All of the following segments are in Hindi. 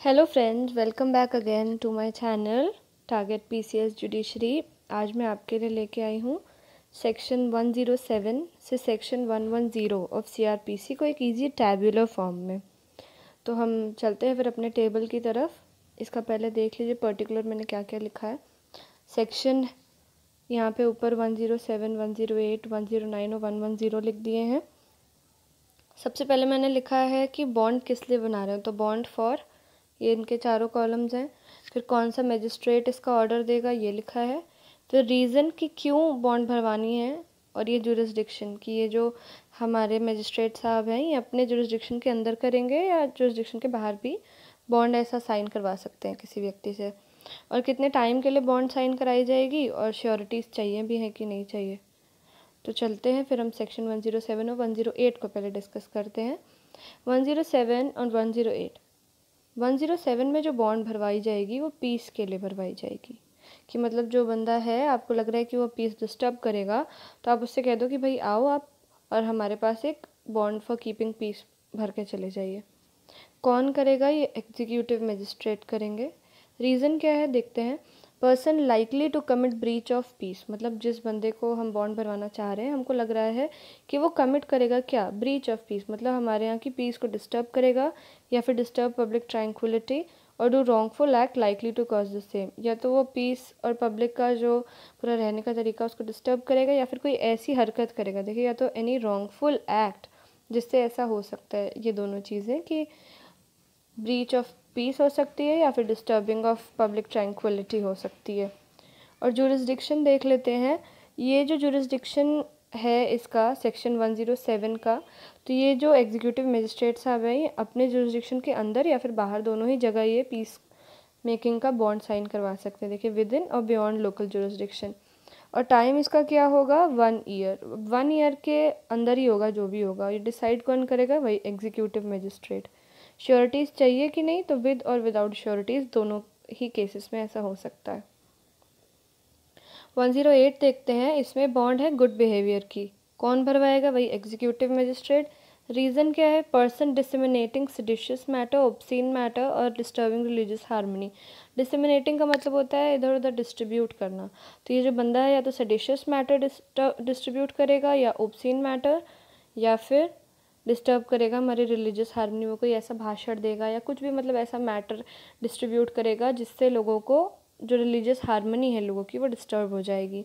hello friends welcome back again to my channel target PCS judiciary आज मैं आपके लिए लेके आई हूँ सेक्शन वन जीरो सेवन से section one one zero of CrPC को एक इजी टैबुलर फॉर्म में तो हम चलते हैं फिर अपने टेबल की तरफ इसका पहले देख लीजिए पर्टिकुलर मैंने क्या क्या लिखा है सेक्शन यहाँ पे ऊपर वन ज़ीरो नाइन और ज़ीरो लिख दिए हैं सबसे पहले मैंने लिखा है कि बॉन्ड किस लिए बना रहे हो तो बॉन्ड फॉर ये इनके चारों कॉलम्स हैं फिर कौन सा मजिस्ट्रेट इसका ऑर्डर देगा ये लिखा है फिर रीज़न कि क्यों बॉन्ड भरवानी है और ये जुरिस्डिक्शन कि ये जो हमारे मजिस्ट्रेट साहब हैं ये अपने जुरिस्डिक्शन के अंदर करेंगे या जुरिस्डिक्शन के बाहर भी बॉन्ड ऐसा साइन करवा सकते हैं किसी व्यक्ति से और कितने टाइम के लिए बॉन्ड साइन कराई जाएगी और श्योरिटीज़ चाहिए भी हैं कि नहीं चाहिए तो चलते हैं फिर हम सेक्शन वन ज़ीरो सेवन और वन एट को पहले डिस्कस करते हैं वन ज़ीरो सेवन और वन एट 107 में जो बॉन्ड भरवाई जाएगी वो पीस के लिए भरवाई जाएगी कि मतलब जो बंदा है आपको लग रहा है कि वो पीस डिस्टर्ब करेगा तो आप उससे कह दो कि भाई आओ आप और हमारे पास एक बॉन्ड फॉर कीपिंग पीस भर के चले जाइए कौन करेगा ये एग्जीक्यूटिव मजिस्ट्रेट करेंगे रीज़न क्या है देखते हैं person likely to commit breach of peace मतलब जिस बंदे को हम बॉन्ड भरवाना चाह रहे हैं हमको लग रहा है कि वो कमिट करेगा क्या ब्रीच ऑफ पीस मतलब हमारे यहाँ की पीस को डिस्टर्ब करेगा या फिर डिस्टर्ब पब्लिक ट्रैंक्विलिटी और do wrongful act likely to cause the same या तो वो पीस और पब्लिक का जो पूरा रहने का तरीका उसको डिस्टर्ब करेगा या फिर कोई ऐसी हरकत करेगा देखिए या तो एनी रॉन्गफुल एक्ट जिससे ऐसा हो सकता है ये दोनों चीज़ें कि ब्रीच ऑफ पीस हो सकती है या फिर डिस्टर्बिंग ऑफ पब्लिक ट्रैंक्विलिटी हो सकती है और जुरिस्डिक्शन देख लेते हैं ये जो जुरिस्डिक्शन है इसका सेक्शन वन जीरो सेवन का तो ये जो एग्जीक्यूटिव मजिस्ट्रेट साहब हैं ये अपने जुरिस्डिक्शन के अंदर या फिर बाहर दोनों ही जगह ये पीस मेकिंग का बॉन्ड साइन करवा सकते हैं देखिए विद इन और बियॉन्ड लोकल जुरिस्डिक्शन और टाइम इसका क्या होगा वन ईयर वन ईयर के अंदर ही होगा जो भी होगा ये डिसाइड कौन करेगा वही एग्जीक्यूटिव मजिस्ट्रेट श्योरिटीज़ चाहिए कि नहीं तो विद और विदाउट श्योरिटीज़ दोनों ही केसेस में ऐसा हो सकता है वन जीरो एट देखते हैं इसमें बॉन्ड है गुड बिहेवियर की कौन भरवाएगा वही एग्जीक्यूटिव मजिस्ट्रेट रीज़न क्या है person disseminating seditious matter obscene matter और डिस्टर्बिंग रिलीजियस हारमोनी डिसमिनेटिंग का मतलब होता है इधर उधर डिस्ट्रीब्यूट करना तो ये जो बंदा है या तो सडिशियस मैटर डिस्ट्रीब्यूट करेगा या ओपसिन मैटर या फिर डिस्टर्ब करेगा हमारे रिलीजियस हारमोनी में कोई ऐसा भाषण देगा या कुछ भी मतलब ऐसा मैटर डिस्ट्रीब्यूट करेगा जिससे लोगों को जो रिलीजियस हारमोनी है लोगों की वो डिस्टर्ब हो जाएगी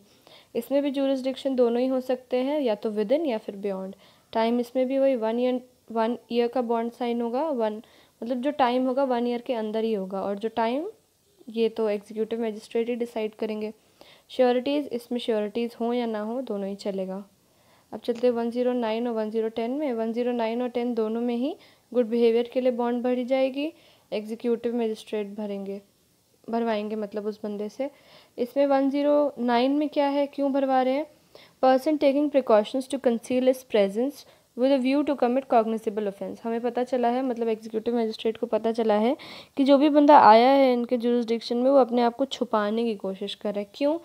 इसमें भी जूरिस्डिक्शन दोनों ही हो सकते हैं या तो विद इन या फिर बियॉन्ड टाइम इसमें भी वही वन ईयर वन ईयर का बॉन्ड साइन होगा वन मतलब जो टाइम होगा वन ईयर के अंदर ही होगा और जो टाइम ये तो एग्जीक्यूटिव मजिस्ट्रेट ही डिसाइड करेंगे श्योरिटीज़ इसमें श्योरिटीज़ हों या ना हो दोनों ही चलेगा अब चलते हैं नाइन और वन जीरो टेन में वन जीरो नाइन और टेन दोनों में ही गुड बिहेवियर के लिए बॉन्ड भरी जाएगी एग्जीक्यूटिव मजिस्ट्रेट भरेंगे भरवाएंगे मतलब उस बंदे से इसमें वन ज़ीरो नाइन में क्या है क्यों भरवा रहे हैं person taking precautions to conceal his presence with a view to commit cognisable offence हमें पता चला है मतलब एग्जीक्यूटिव मजिस्ट्रेट को पता चला है कि जो भी बंदा आया है इनके जुरिस्डिक्शन में वो अपने आप को छुपाने की कोशिश कर रहा है क्यों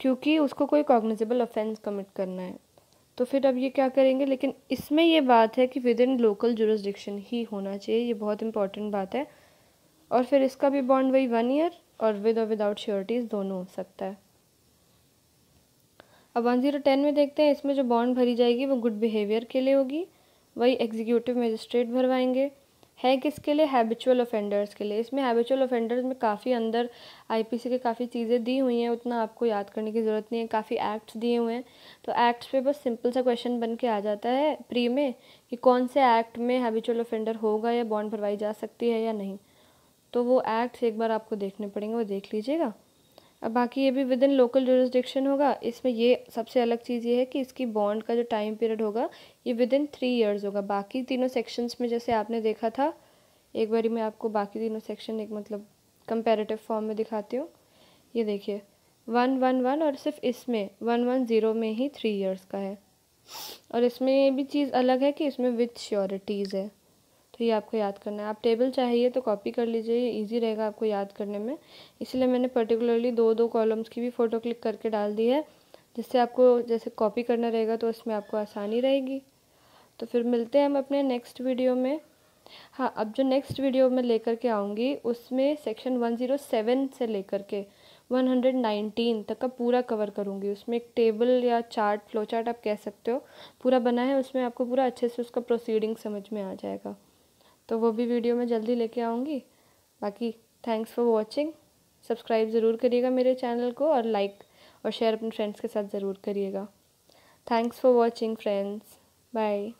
क्योंकि उसको कोई कॉग्निसिबल ऑफेंस कमिट करना है तो फिर अब ये क्या करेंगे लेकिन इसमें ये बात है कि विद इन लोकल जुरिस्डिक्शन ही होना चाहिए ये बहुत इंपॉर्टेंट बात है और फिर इसका भी बॉन्ड वही वन ईयर और विद और विदाउट श्योरिटीज़ दोनों हो सकता है अब वन ज़ीरो टेन में देखते हैं इसमें जो बॉन्ड भरी जाएगी वो गुड बिहेवियर के लिए होगी वही एग्जीक्यूटिव मजिस्ट्रेट भरवाएंगे है किसके लिए हैबिचुअल ऑफेंडर्स के लिए इसमें हैबिचुअल ऑफेंडर्स में काफ़ी अंदर आईपीसी के काफ़ी चीज़ें दी हुई हैं उतना आपको याद करने की ज़रूरत नहीं है काफ़ी एक्ट्स दिए हुए हैं तो एक्ट्स पे बस सिंपल सा क्वेश्चन बन के आ जाता है प्री में कि कौन से एक्ट में हैबिचुअल ऑफेंडर होगा या बॉन्ड भरवाई जा सकती है या नहीं तो वो एक्ट्स एक बार आपको देखने पड़ेंगे वो देख लीजिएगा अब बाकी ये भी विद इन लोकल जोरिस्डिक्शन होगा इसमें ये सबसे अलग चीज़ ये है कि इसकी बॉन्ड का जो टाइम पीरियड होगा ये विद इन थ्री ईयर्स होगा बाकी तीनों सेक्शंस में जैसे आपने देखा था एक बारी मैं आपको बाकी तीनों सेक्शन एक मतलब कंपेरेटिव फॉर्म में दिखाती हूँ ये देखिए वन वन वन और सिर्फ इसमें वन वन ज़ीरो में ही थ्री ईयर्स का है और इसमें ये भी चीज़ अलग है कि इसमें विथ श्योरिटीज़ है ही आपको याद करना है आप टेबल चाहिए तो कॉपी कर लीजिए ये ईजी रहेगा आपको याद करने में इसलिए मैंने पर्टिकुलरली दो दो कॉलम्स की भी फ़ोटो क्लिक करके डाल दी है जिससे आपको जैसे कॉपी करना रहेगा तो इसमें आपको आसानी रहेगी तो फिर मिलते हैं हम अपने नेक्स्ट वीडियो में हाँ अब जो नेक्स्ट वीडियो मैं लेकर के आऊँगी उसमें सेक्शन वन जीरो सेवन से लेकर के वन हंड्रेड नाइनटीन तक का पूरा कवर करूँगी उसमें एक टेबल या चार्ट फ्लो चार्ट आप कह सकते हो पूरा बना है उसमें आपको पूरा अच्छे से उसका प्रोसीडिंग समझ में आ जाएगा तो वो भी वीडियो मैं जल्दी लेके आऊँगी बाकी थैंक्स फॉर वॉचिंग सब्सक्राइब ज़रूर करिएगा मेरे चैनल को और लाइक और शेयर अपने फ्रेंड्स के साथ ज़रूर करिएगा thanks for watching friends bye